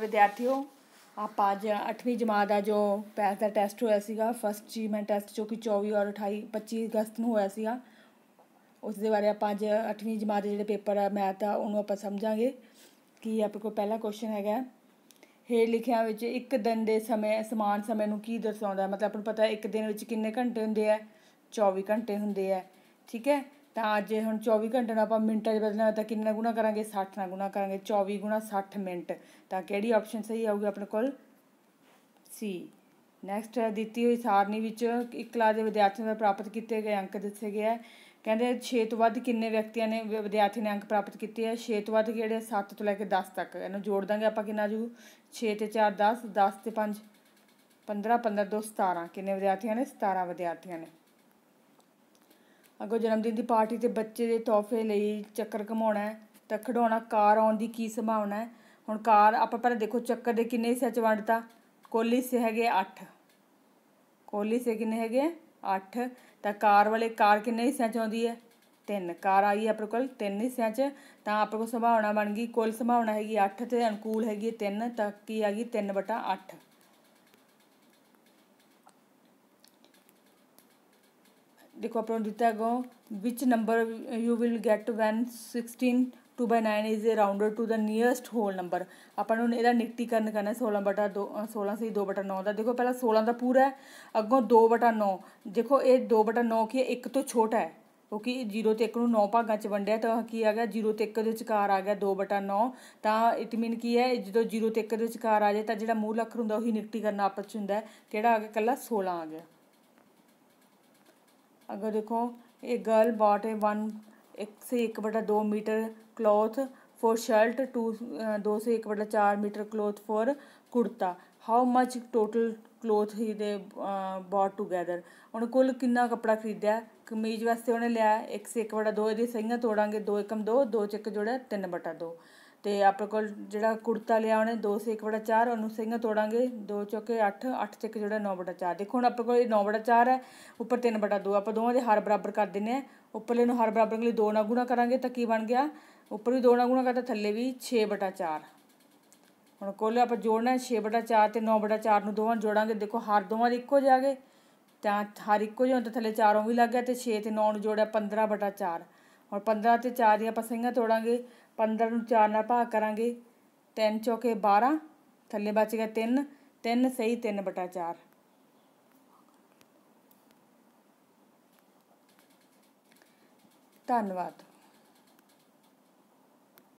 ਵਿਦਿਆਰਥੀਓ ਆਪਾਂ ਅੱਜ 8ਵੀਂ ਜਮਾਤ ਦਾ ਜੋ ਪੈਸ ਦਾ ਟੈਸਟ ਹੋਇਆ ਸੀਗਾ ਫਸਟ ਅਚੀਵਮੈਂਟ ਟੈਸਟ ਜੋ ਕਿ 24 ਔਰ 28 25 ਅਗਸਤ ਨੂੰ ਹੋਇਆ ਸੀਗਾ ਉਸ ਦੇ ਬਾਰੇ ਆਪਾਂ ਅੱਜ 8ਵੀਂ ਜਮਾਤ ਦੇ ਜਿਹੜੇ ਪੇਪਰ ਆ ਮੈਥ ਆ ਉਹਨੂੰ ਆਪਾਂ ਸਮਝਾਂਗੇ ਕਿ ਆਪਣੇ ਕੋਲ ਪਹਿਲਾ ਕੁਐਸਚਨ ਹੈਗਾ ਹੇ ਲਿਖਿਆ ਵਿੱਚ ਇੱਕ ਦਿਨ ਦੇ ਸਮੇਂ ਸਮਾਨ ਸਮੇਂ ਨੂੰ ਕੀ ਦਰਸਾਉਂਦਾ ਮਤਲਬ ਆਪਾਂ ਨੂੰ ਪਤਾ ਇੱਕ ਦਿਨ ਵਿੱਚ ਕਿੰਨੇ ਘੰਟੇ ਹੁੰਦੇ ਆ 24 ਘੰਟੇ ਹੁੰਦੇ ਆ ਠੀਕ ਹੈ ਤਾਂ ਅੱਜ ਹੁਣ 24 ਘੰਟੇ ਨੂੰ ਆਪਾਂ ਮਿੰਟਾਂ 'ਚ ਬਦਲਣਾ ਤਾਂ ਕਿੰਨਾ ਗੁਣਾ ਕਰਾਂਗੇ 60 ਨਾਲ ਗੁਣਾ ਕਰਾਂਗੇ 24 ਗੁਣਾ 60 ਮਿੰਟ ਤਾਂ ਕਿਹੜੀ ਆਪਸ਼ਨ ਸਹੀ ਆਊਗੀ ਆਪਣੇ ਕੋਲ ਸੀ ਨੈਕਸਟ ਦਿੱਤੀ ਹੋਈ ਸਾਰਣੀ ਵਿੱਚ ਇੱਕ ਕਲਾਸ ਦੇ ਵਿਦਿਆਰਥੀਆਂ ਦਾ ਪ੍ਰਾਪਤ ਕੀਤੇ ਗਏ ਅੰਕ ਦੱਸੇ ਗਏ ਹੈ ਕਹਿੰਦੇ 6 ਤੋਂ ਵੱਧ ਕਿੰਨੇ ਵਿਅਕਤੀਆਂ ਨੇ ਵਿਦਿਆਰਥੀ ਨੇ ਅੰਕ ਪ੍ਰਾਪਤ ਕੀਤੇ ਹੈ 6 ਤੋਂ ਵੱਧ ਕਿਹੜੇ 7 ਤੋਂ ਲੈ ਕੇ 10 ਤੱਕ ਇਹਨੂੰ ਜੋੜ ਦਾਂਗੇ ਆਪਾਂ ਕਿੰਨਾ ਜੂ 6 ਤੇ 4 10 10 ਤੇ 5 15 15 2 17 ਕਿੰਨੇ ਵਿਦਿਆਰਥੀਆਂ ਨੇ 17 ਵਿਦਿਆਰਥੀਆਂ ਨੇ ਜਨਮ ਜਨਮਦਿਨ ਦੀ ਪਾਰਟੀ 'ਤੇ ਬੱਚੇ ਦੇ ਤੋਹਫ਼ੇ ਲਈ ਚੱਕਰ ਘਮਾਉਣਾ ਹੈ ਤਾਂ ਖਡਾਉਣਾ ਕਾਰ ਆਉਣ ਦੀ ਕੀ ਸੰਭਾਵਨਾ ਹੈ ਹੁਣ ਕਾਰ ਆਪਾਂ ਪਹਿਲਾਂ ਦੇਖੋ ਚੱਕਰ ਦੇ ਕਿੰਨੇ ਹਿੱਸੇ 'ਚ ਵੰਡਤਾ ਕੋਲੀ ਸੇ ਹੈਗੇ 8 ਕੋਲੀ ਸੇ ਕਿੰਨੇ ਹੈਗੇ 8 ਤਾਂ ਕਾਰ ਵਾਲੇ ਕਾਰ ਕਿੰਨੇ ਹਿੱਸੇ 'ਚ ਆਉਂਦੀ ਹੈ ਤਿੰਨ ਕਾਰ ਆਈ ਆਪਣੇ ਕੋਲ ਤਿੰਨ ਹਿੱਸਿਆਂ 'ਚ ਤਾਂ ਆਪਣੇ ਕੋਲ ਸੰਭਾਵਨਾ ਬਣ ਗਈ ਕੁੱਲ ਸੰਭਾਵਨਾ ਹੈਗੀ 8 ਤੇ ਅਨੁਕੂਲ ਹੈਗੀ 3 ਤਾਂ ਕੀ ਆ ਗਈ 3/8 ਦੇਖੋ ਆਪਾਂ ਨੂੰ ਦਿੱਤਾ ਹੈਗਾ ਵਿਚ number you will get when 16 2 9 is a rounder to the nearest whole number ਆਪਾਂ ਨੂੰ ਇਹਦਾ ਨਿਕਟੀਕਰਨ ਕਰਨਾ 16 2 16 ਸਹੀ 2 9 ਦਾ ਦੇਖੋ ਪਹਿਲਾਂ 16 ਦਾ ਪੂਰਾ ਹੈ ਅੱਗੋਂ 2 9 ਦੇਖੋ ਇਹ 2 9 ਕੀ ਇੱਕ ਤੋਂ ਛੋਟਾ ਹੈ ਕਿਉਂਕਿ 0 ਤੇ 1 ਨੂੰ 9 ਭਾਗਾਂ ਚ ਵੰਡਿਆ ਤਾਂ ਕੀ ਆ ਗਿਆ 0 ਤੇ 1 ਦੇ ਵਿਚਕਾਰ ਆ ਗਿਆ 2 9 ਤਾਂ ਇਟ ਮੀਨ ਕੀ ਹੈ ਜਦੋਂ 0 ਤੇ 1 ਦੇ ਵਿਚਕਾਰ ਆ ਜਾਏ ਤਾਂ ਜਿਹੜਾ ਮੂਲ ਅੱਖਰ ਹੁੰਦਾ ਉਹੀ ਨਿਕਟੀਕਰਨ ਆਪਸ ਚ ਹੁੰਦਾ ਕਿਹੜਾ ਆ ਗਿਆ ਕੱਲਾ 16 ਆ ਗਿਆ अगर देखो a girl bought a one एक से एक बटा दो metre cloth for shirt two दो से एक बटा चार metre cloth for kurta how much total cloth he the bought together ਉਹਨੇ ਕੁੱਲ ਕਿੰਨਾ ਕਪੜਾ ਖਰੀਦਿਆ ਕਮੀਜ਼ ਵਾਸਤੇ ਉਹਨੇ ਲਿਆ 1 ਸੇ 1 ਬਟਾ 2 ਇਹਦੀ ਸਹੀਆਂ ਤੋੜਾਂਗੇ 2 1 2 2 ਚੱਕ ਜੋੜਾ 3 ਬਟਾ 2 ਤੇ ਆਪਣੇ ਕੋਲ ਜਿਹੜਾ ਕੁੜਤਾ ਲਿਆ ਉਹਨੇ 2 ਸੇ 1/4 ਉਹਨੂੰ ਸਿੰਘ ਤੋੜਾਂਗੇ 2 ਚੋਕੇ 8 8 ਚੱਕ ਜਿਹੜਾ 9/4 ਦੇਖੋ ਹੁਣ ਆਪਣੇ ਕੋਲ ਇਹ 9/4 ਹੈ ਉੱਪਰ 3/2 ਆਪਾਂ ਦੋਵਾਂ ਦੇ ਹਰ ਬਰਾਬਰ ਕਰ ਦਿੰਨੇ ਆ ਉੱਪਰਲੇ ਨੂੰ ਹਰ ਬਰਾਬਰ ਲਈ 2 ਨਾਲ ਗੁਣਾ ਕਰਾਂਗੇ ਤਾਂ ਕੀ ਬਣ ਗਿਆ ਉੱਪਰ ਵੀ 2 ਨਾਲ ਗੁਣਾ ਕਰਤਾ ਥੱਲੇ ਵੀ 6/4 ਹੁਣ ਕੋਲ ਆਪਾਂ ਜੋੜਨਾ ਹੈ 6/4 ਤੇ 9/4 ਨੂੰ ਦੋਵਾਂ ਜੋੜਾਂਗੇ ਦੇਖੋ ਹਰ ਦੋਵਾਂ ਦੇ ਇੱਕੋ ਜਾਗੇ ਤਾਂ ਹਰ ਇੱਕੋ ਜਿਹਾ ਤਾਂ ਥੱਲੇ 4 ਵੀ ਲੱਗ ਗਿਆ ਤੇ 6 ਤੇ 9 ਨੂੰ ਜੋੜਿਆ 15/4 ਔਰ 15 ਤੇ 4 ਦੀ ਆਪਾਂ ਸਿੰਘਾ ਤੋੜਾਂਗੇ 15 ਨੂੰ 4 ਨਾਲ ਭਾਗ ਕਰਾਂਗੇ 3 ਚੌਕੇ 12 ਥੱਲੇ ਬਚ ਗਿਆ 3 3 ਸਹੀ 3 ਬਟਾ 4 ਧੰਨਵਾਦ